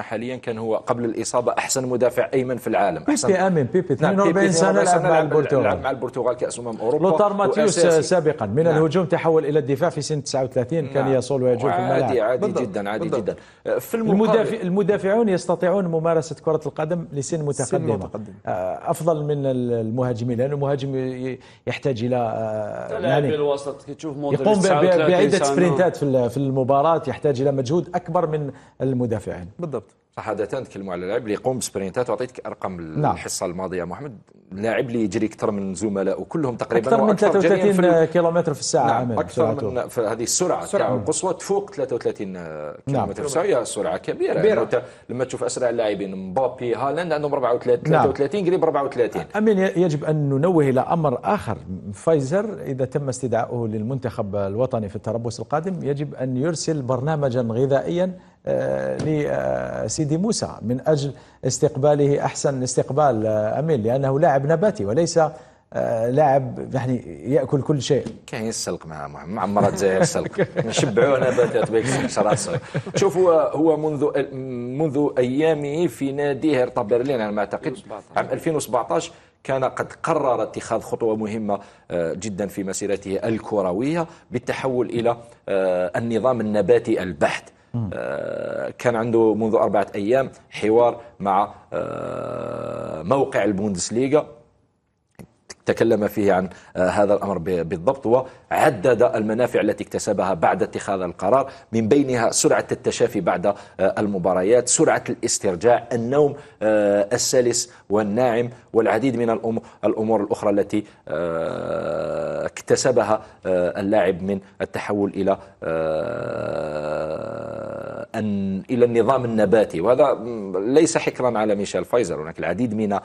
حاليا كان هو قبل الاصابه احسن مدافع ايمن في العالم احسن بيبي امين نعم، بيبي 42 سنه لعب مع البرتغال مع البرتغال كاس امم اوروبا لوتار ماتيوس آه، سابقا من نعم. الهجوم تحول الى نعم. الدفاع في سن 39 نعم. كان يصول ويجول في الملعب عادي عادي بالضبط. جدا عادي بالضبط. جدا في المدافع المدافعون يستطيعون ممارسه كره القدم لسن متقدمه سن متقدم. آه، افضل من المهاجمين لان المهاجم يحتاج الى آه، يعني الوسط كي تشوف يقوم بعده سبرنتات في المباراه يحتاج الى مجهود اكبر من المدافعين بالضبط صح عادة تكلموا على اللاعب اللي يقوم بسبرينتات وعطيتك ارقام نعم. الحصه الماضيه محمد اللاعب اللي يجري اكثر من زملائه كلهم تقريبا اكثر من 33 في ال... كيلومتر في الساعه نعم عمل. اكثر من هذه السرعه سرعة القصوى تفوق 33 آه، نعم. كيلومتر في الساعه هي سرعه كبيره يعني لما تشوف اسرع اللاعبين مبابي هالاند عندهم 34 33 نعم. قريب 34 امين يجب ان ننوه الى امر اخر فايزر اذا تم استدعائه للمنتخب الوطني في التربص القادم يجب ان يرسل برنامجا غذائيا آه، لسيدي موسى من أجل استقباله أحسن استقبال آه، أمين لأنه لاعب نباتي وليس آه، لاعب يعني ياكل كل شيء كان يسلق مع مع مرة الجزائر السلق نشبعوه نباتات بيك شوف هو هو منذ منذ ايامه في نادي هرتا برلين على ما اعتقد عام 2017 كان قد قرر اتخاذ خطوة مهمة جدا في مسيرته الكروية بالتحول إلى النظام النباتي البحت آه، كان عنده منذ أربعة أيام حوار مع آه، موقع البوندسليغا تكلم فيه عن آه، هذا الأمر بالضبط وعدد المنافع التي اكتسبها بعد اتخاذ القرار من بينها سرعة التشافي بعد المباريات سرعة الاسترجاع النوم السلس والناعم والعديد من الأمور الأخرى التي اكتسبها اللاعب من التحول إلى أن إلى النظام النباتي وهذا ليس حكرا على ميشيل فايزر هناك العديد من آه،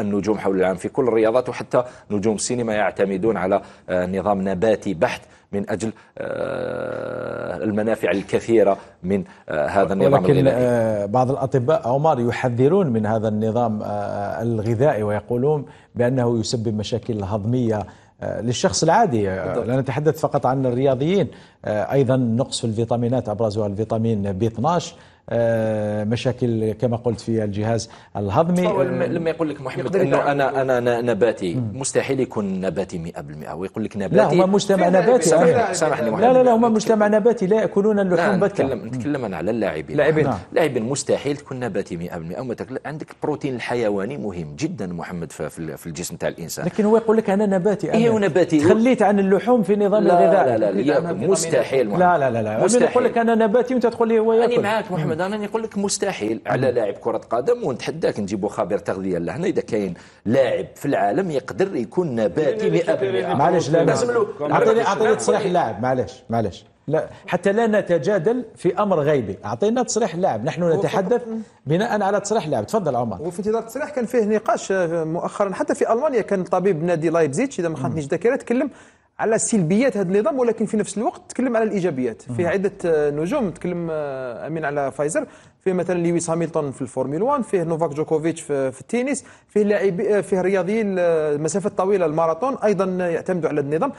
النجوم حول العالم في كل الرياضات وحتى نجوم السينما يعتمدون على آه، نظام نباتي بحت من أجل آه، المنافع الكثيرة من هذا النظام ولكن الغذائي بعض الأطباء عمر يحذرون من هذا النظام الغذائي ويقولون بأنه يسبب مشاكل هضمية للشخص العادي آه، لا نتحدث فقط عن الرياضيين آه، ايضا نقص في الفيتامينات ابرزها الفيتامين بي 12 آه، مشاكل كما قلت في الجهاز الهضمي آه، لما يقول لك محمد انه انا انا نباتي مستحيل يكون نباتي 100% ويقول لك نباتي لا هما مجتمع نباتي سامحني محمد لا لا لا هما مجتمع نباتي لا ياكلون اللحوم نعم، بكا نتكلم نتكلم انا على اللاعبين لاعبين نعم. نعم. لاعبين مستحيل تكون نباتي 100% عندك البروتين الحيواني مهم جدا محمد في الجسم تاع الانسان لكن هو يقول لك انا نباتي إيه، انا إيه نباتي تخليت عن اللحوم في نظام الغذاء لا لا لا مستحيل لا لا لا لا يقول لك انا نباتي وانت تقول لي هو ياكل انا معاك محمد محمد انا نقول لك مستحيل على لاعب كره قدم ونتحداك نجيبوا خبير تغذيه لهنا اذا كاين لاعب في العالم يقدر يكون نباتي 100% معليش لا اعطيني اعطيني تصريح اللاعب معليش معليش لا حتى لا نتجادل في امر غيبي اعطينا تصريح اللاعب نحن نتحدث بناء على تصريح اللاعب تفضل عمر وفي انتظار التصريح كان فيه نقاش مؤخرا حتى في المانيا كان طبيب نادي لايبزيتش اذا ما خانتنيش ذاكره تكلم على سلبيات هذا النظام ولكن في نفس الوقت تكلم على الايجابيات فيها عده آه، نجوم تكلم آه، امين على فايزر فيه مثلا لويس هاميلتون في الفورمولا 1 فيه نوفاك جوكوفيتش في التنس فيه لاعبي آه، فيه رياضيين المسافات الطويله الماراثون ايضا يعتمدوا على النظام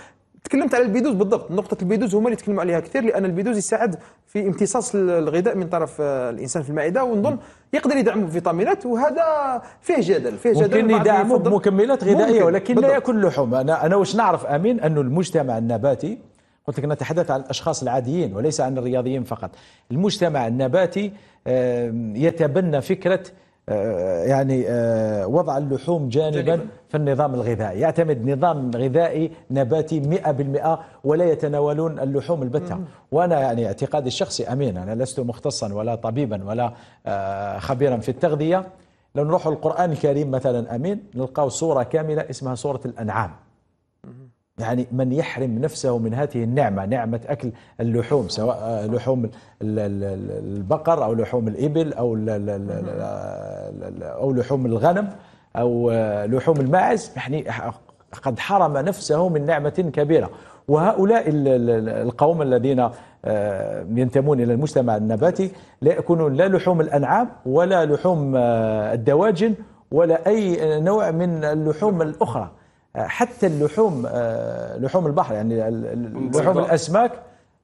تكلمت على البيدوز بالضبط نقطة البيدوز هما اللي تكلموا عليها كثير لأن البيدوز يساعد في امتصاص الغذاء من طرف آه، الإنسان في المعدة ونظن يقدر يدعمه بفيتامينات وهذا فيه جدل فيه جدل ممكن يدعمه بمكملات غذائية ولكن بالضبط. لا يأكل لحوم أنا أنا واش نعرف أمين أنه المجتمع النباتي قلت لك نتحدث عن الاشخاص العاديين وليس عن الرياضيين فقط المجتمع النباتي يتبنى فكره آه، يعني آه، وضع اللحوم جانبا, في النظام الغذائي يعتمد نظام غذائي نباتي 100% ولا يتناولون اللحوم البتة وأنا يعني اعتقادي الشخصي أمين أنا لست مختصا ولا طبيبا ولا آه، خبيرا في التغذية لو نروح القرآن الكريم مثلا أمين نلقاو سورة كاملة اسمها سورة الأنعام يعني من يحرم نفسه من هذه النعمة نعمة أكل اللحوم سواء آه، لحوم البقر أو لحوم الإبل أو أو لحوم الغنم أو آه، لحوم الماعز يعني قد حرم نفسه من نعمة كبيرة وهؤلاء القوم الذين آه، ينتمون إلى المجتمع النباتي لا يأكلون لا لحوم الأنعام ولا لحوم الدواجن ولا أي نوع من اللحوم الأخرى حتى اللحوم آه، لحوم البحر يعني لحوم الاسماك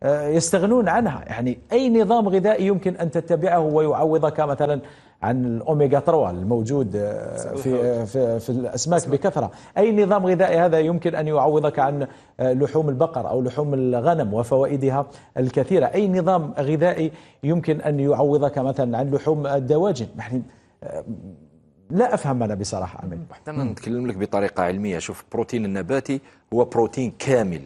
آه، يستغنون عنها يعني اي نظام غذائي يمكن ان تتبعه ويعوضك مثلا عن الاوميجا 3 الموجود آه، في في, في الاسماك بكثره اي نظام غذائي هذا يمكن ان يعوضك عن لحوم البقر او لحوم الغنم وفوائدها الكثيره اي نظام غذائي يمكن ان يعوضك مثلا عن لحوم الدواجن يعني لا افهم انا بصراحه امين حتى نتكلم لك بطريقه علميه شوف البروتين النباتي هو بروتين كامل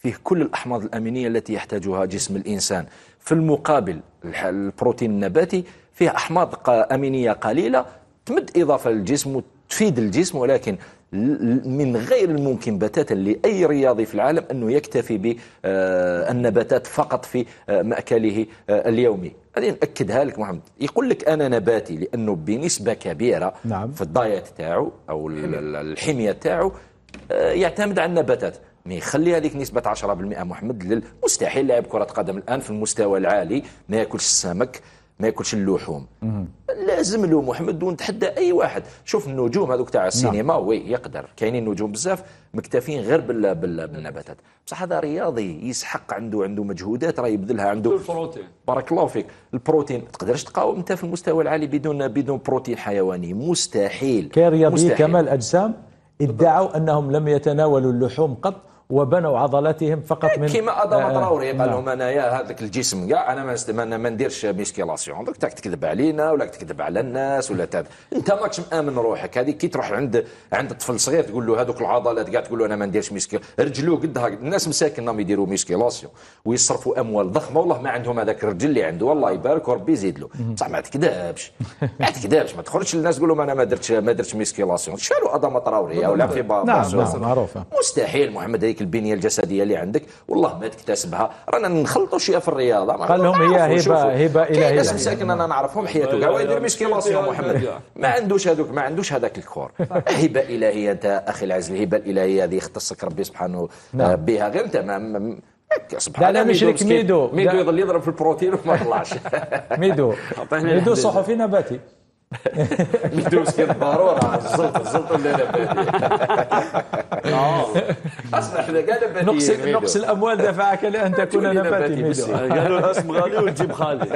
فيه كل الاحماض الامينيه التي يحتاجها جسم الانسان في المقابل البروتين النباتي فيه احماض امينيه قليله تمد اضافه للجسم تفيد الجسم ولكن من غير الممكن بتاتا لأي رياضي في العالم أنه يكتفي بالنباتات آه، فقط في آه، مأكله آه، اليومي هذه نأكدها لك محمد يقول لك أنا نباتي لأنه بنسبة كبيرة نعم. في الدايت تاعو أو الحمية تاعو يعتمد على النباتات ما يخلي هذيك نسبة 10% محمد مستحيل لاعب كرة قدم الآن في المستوى العالي ما ياكلش السمك ما ياكلش اللحوم لازم له محمد ونتحدى اي واحد شوف النجوم هذوك تاع نعم. السينما نعم. وي يقدر كاينين نجوم بزاف مكتفين غير بال... بالنباتات بصح هذا رياضي يسحق عنده عنده مجهودات راه يبذلها عنده البروتين بارك الله فيك البروتين ما تقدرش تقاوم انت في المستوى العالي بدون بدون بروتين حيواني مستحيل كاين رياضيين كمال اجسام ادعوا انهم لم يتناولوا اللحوم قط وبنوا عضلاتهم فقط من كيما ادم آه، آه، تراوري قال نعم. لهم انا يا هذاك الجسم كاع انا ما ما نديرش ميسكيلاسيون دوك تاك تكذب علينا ولا تكذب على الناس ولا تاب انت ماكش مامن روحك هذه كي تروح عند عند طفل صغير تقول له هذوك العضلات كاع تقول له انا ما نديرش ميسكيل رجلو قدها الناس مساكن راهم يديروا ميسكيلاسيون ويصرفوا اموال ضخمه والله ما عندهم هذاك الرجل اللي عنده الله يبارك وربي يزيد له بصح ما تكذبش ما تكذبش ما تخرجش للناس تقول لهم انا ما درتش ما درتش ميسكيلاسيون شالوا ادم تراوري ولا في نعم،, نعم معروفه مستحيل محمد هذيك البنيه الجسديه اللي عندك والله ما تكتسبها رانا نخلطوا شويه في الرياضه قال لهم هي هبه هبه الهيه ناس مساكن انا نعرفهم حياته كاع يدير ميسكيلاسيون محمد ما عندوش هذوك ما عندوش هذاك الكور هبه الهيه انت اخي العزيز الهبه الالهيه هذه يختصك ربي سبحانه نعم. آه، بها غير انت ما سبحان الله لا مش لك ميدو ميدو يظل يضرب في البروتين وما طلعش ميدو ميدو صحفي نباتي ندوز ضرورة الزلطة الزلط الزلط ولا نباتي اصلا إحنا كاع نباتيين نقص نقص الاموال دفعك لان تكون نباتي قالوا الاسم غالي وتجيب خالي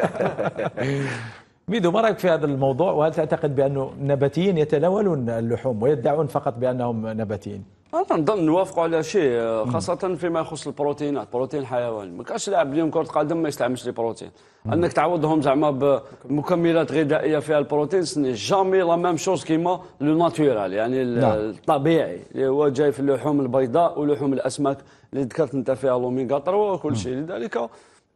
ميدو ما رايك في هذا الموضوع وهل تعتقد بانه النباتيين يتناولون اللحوم ويدعون فقط بانهم نباتيين؟ انا نظن نوافقوا على شيء آه، خاصه فيما يخص البروتينات بروتين الحيواني ما كاش لاعب اليوم كره قدم ما يستعملش لي بروتين انك تعوضهم زعما بمكملات غذائيه فيها البروتين سني جامي لا ميم شوز كيما لو ناتورال يعني نعم. الطبيعي اللي هو جاي في اللحوم البيضاء ولحوم الاسماك اللي ذكرت انت فيها الاوميغا 3 وكل شيء لذلك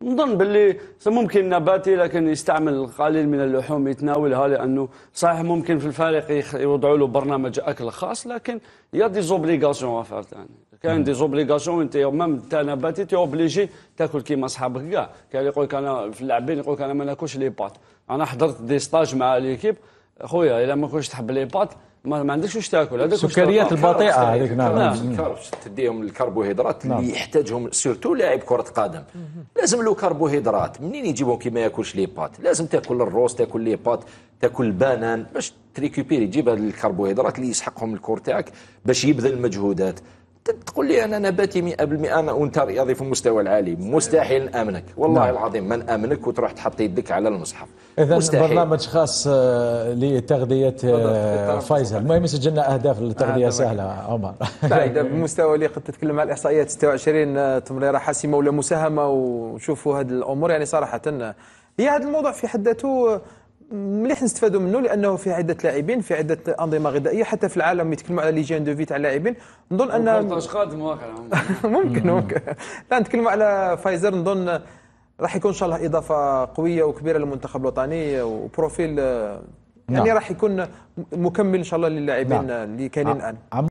نظن باللي ممكن نباتي لكن يستعمل القليل من اللحوم يتناولها لانه صحيح ممكن في الفارق يوضعوا له برنامج اكل خاص لكن يا دي زوبليغاسيون افير ثاني كاين دي زوبليغاسيون انت مام انت نباتي تي اوبليجي تاكل كيما صحابك كاع كاين اللي يقول لك انا في اللاعبين يقول لك انا ما ناكلش لي بات انا حضرت دي ستاج مع ليكيب خويا الا ما كنتش تحب لي بات ما, ما عندكش واش تاكل هذاك السكريات البطيئه هذيك نعم, نعم. نعم. تديهم الكربوهيدرات اللي نعم. يحتاجهم سيرتو لاعب كره قدم لازم له كربوهيدرات منين يجيبهم كي ما ياكلش لي بات لازم تاكل الروس تاكل لي بات تاكل البانان باش تريكوبيري تجيب هذه الكربوهيدرات اللي يسحقهم الكور تاعك باش يبذل مجهودات تقول لي أنا نباتي 100% أنا وانت رياضي في المستوى العالي مستحيل نأمنك والله نعم. العظيم ما نأمنك وتروح تحط يدك على المصحف إذا برنامج خاص آه، لتغذية آه، فايزر المهم سجلنا أهداف للتغذية آه سهلة عمر لا إذا بالمستوى اللي قد تتكلم على الإحصائيات 26 آه، تمريرة حاسمة ولا مساهمة وشوفوا هذه الأمور يعني صراحة هي هذا الموضوع في حد ذاته مليح نستفادوا منه لانه في عده لاعبين في عده انظمه غذائيه حتى في العالم يتكلموا على ليجين دو في تاع اللاعبين نظن ان ممكن ممكن لا نتكلموا على فايزر نظن راح يكون ان شاء الله اضافه قويه وكبيره للمنتخب الوطني وبروفيل يعني نعم. راح يكون مكمل ان شاء الله للاعبين نعم. اللي كاينين نعم. الان